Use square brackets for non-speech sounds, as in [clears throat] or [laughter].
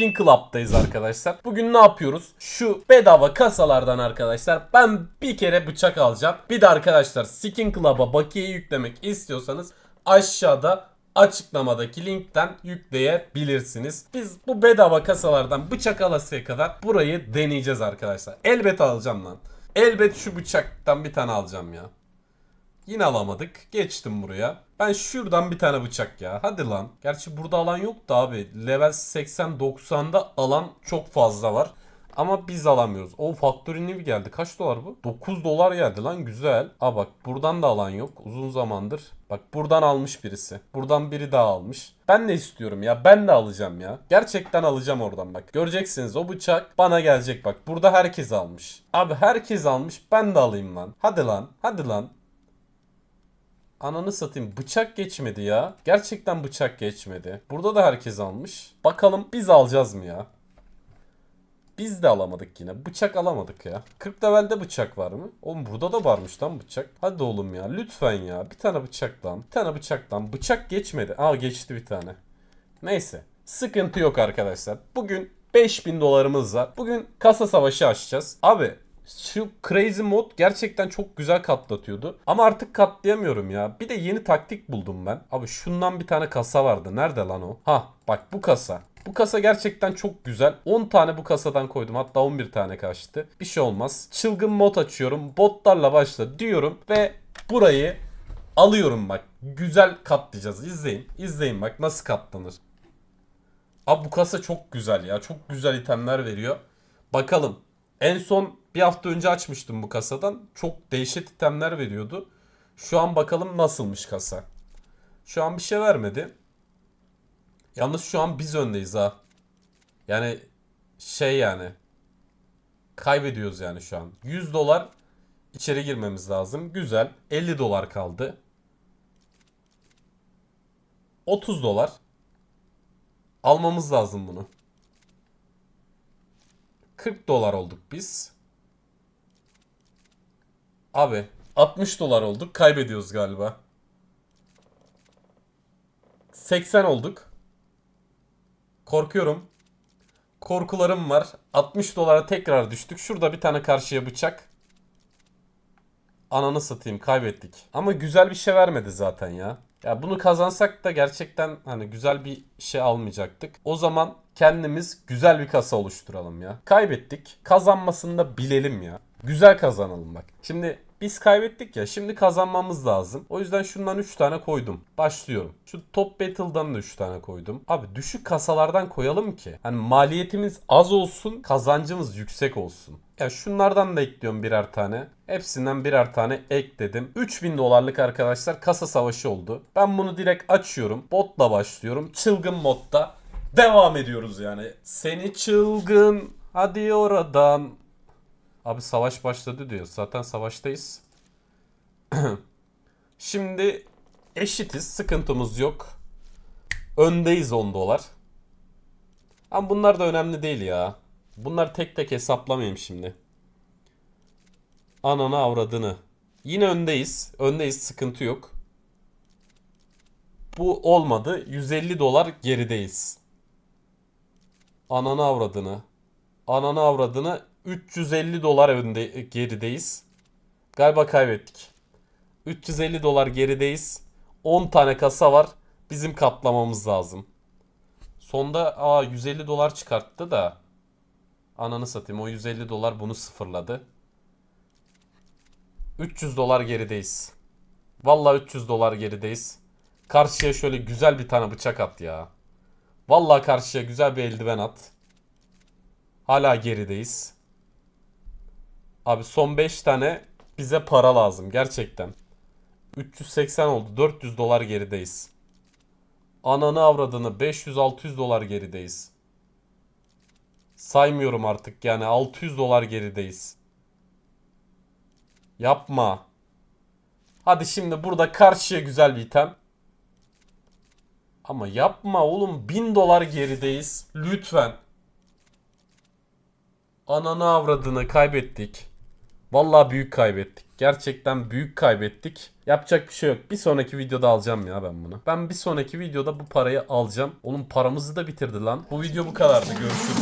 King Club'dayız arkadaşlar. Bugün ne yapıyoruz? Şu bedava kasalardan arkadaşlar ben bir kere bıçak alacağım. Bir de arkadaşlar Skin Club'a bakiye yüklemek istiyorsanız aşağıda açıklamadaki linkten yükleyebilirsiniz. Biz bu bedava kasalardan bıçak alasıya kadar burayı deneyeceğiz arkadaşlar. Elbet alacağım lan. Elbet şu bıçaktan bir tane alacağım ya. Yine alamadık. Geçtim buraya. Ben şuradan bir tane bıçak ya. Hadi lan. Gerçi burada alan yok da abi. Level 80-90'da alan çok fazla var. Ama biz alamıyoruz. O Factory New geldi. Kaç dolar bu? 9 dolar geldi lan güzel. Aa bak buradan da alan yok. Uzun zamandır. Bak buradan almış birisi. Buradan biri daha almış. Ben ne istiyorum ya. Ben de alacağım ya. Gerçekten alacağım oradan bak. Göreceksiniz o bıçak bana gelecek bak. Burada herkes almış. Abi herkes almış. Ben de alayım lan. Hadi lan. Hadi lan. Ananı satayım bıçak geçmedi ya. Gerçekten bıçak geçmedi. Burada da herkes almış. Bakalım biz alacağız mı ya? Biz de alamadık yine. Bıçak alamadık ya. 40 levelde bıçak var mı? Oğlum burada da varmış lan bıçak. Hadi oğlum ya. Lütfen ya. Bir tane bıçaktan, Bir tane bıçaktan. Bıçak geçmedi. Aa geçti bir tane. Neyse. Sıkıntı yok arkadaşlar. Bugün 5000 dolarımız var. Bugün kasa savaşı açacağız. Abi şu crazy mod gerçekten çok güzel katlatıyordu. Ama artık katlayamıyorum ya. Bir de yeni taktik buldum ben. Abi şundan bir tane kasa vardı. Nerede lan o? Ha bak bu kasa. Bu kasa gerçekten çok güzel. 10 tane bu kasadan koydum. Hatta 11 tane kaçtı. Bir şey olmaz. Çılgın mod açıyorum. Botlarla başla diyorum ve burayı alıyorum bak. Güzel katlayacağız. İzleyin. İzleyin bak nasıl katlanır. Abi bu kasa çok güzel ya. Çok güzel itemler veriyor. Bakalım. En son bir hafta önce açmıştım bu kasadan. Çok dehşet itemler veriyordu. Şu an bakalım nasılmış kasa. Şu an bir şey vermedi. Yalnız şu an biz öndeyiz ha. Yani şey yani. Kaybediyoruz yani şu an. 100 dolar içeri girmemiz lazım. Güzel. 50 dolar kaldı. 30 dolar. Almamız lazım bunu. 40 dolar olduk biz. Abi 60 dolar olduk. Kaybediyoruz galiba. 80 olduk. Korkuyorum. Korkularım var. 60 dolara tekrar düştük. Şurada bir tane karşıya bıçak. Ananı satayım kaybettik. Ama güzel bir şey vermedi zaten ya. Ya bunu kazansak da gerçekten hani güzel bir şey almayacaktık. O zaman kendimiz güzel bir kasa oluşturalım ya. Kaybettik. Kazanmasını da bilelim ya. Güzel kazanalım bak. Şimdi biz kaybettik ya şimdi kazanmamız lazım. O yüzden şundan 3 tane koydum. Başlıyorum. Şu top battle'dan da 3 tane koydum. Abi düşük kasalardan koyalım ki. Hani maliyetimiz az olsun kazancımız yüksek olsun. Ya şunlardan da ekliyorum birer tane. Hepsinden birer tane ekledim. 3000 dolarlık arkadaşlar kasa savaşı oldu. Ben bunu direkt açıyorum. Botla başlıyorum. Çılgın modda devam ediyoruz yani. Seni çılgın hadi oradan Abi savaş başladı diyor. Zaten savaştayız. [clears throat] Şimdi eşitiz. Sıkıntımız yok. Öndeyiz 10 dolar. Ama bunlar da önemli değil ya. Bunlar tek tek hesaplamayayım şimdi. Ananı avradını. Yine öndeyiz. Öndeyiz sıkıntı yok. Bu olmadı. 150 dolar gerideyiz. Ananı avradını. Ananı avradını 350 dolar önde, e, gerideyiz. Galiba kaybettik. 350 dolar gerideyiz. 10 tane kasa var. Bizim katlamamız lazım. Sonda aa 150 dolar çıkarttı da. Ananı satayım o 150 dolar bunu sıfırladı. 300 dolar gerideyiz. Vallahi 300 dolar gerideyiz. Karşıya şöyle güzel bir tane bıçak at ya. Vallahi karşıya güzel bir eldiven at. Hala gerideyiz. Abi son 5 tane bize para lazım gerçekten. 380 oldu. 400 dolar gerideyiz. Ananı avradını 500-600 dolar gerideyiz. Saymıyorum artık yani 600 dolar gerideyiz. Yapma. Hadi şimdi burada karşıya güzel bir item. Ama yapma oğlum 1000 dolar gerideyiz. Lütfen. Ananı avradını kaybettik. Vallahi büyük kaybettik. Gerçekten büyük kaybettik. Yapacak bir şey yok. Bir sonraki videoda alacağım ya ben bunu. Ben bir sonraki videoda bu parayı alacağım. Onun paramızı da bitirdi lan. Bu video bu kadardı. Görüşürüz.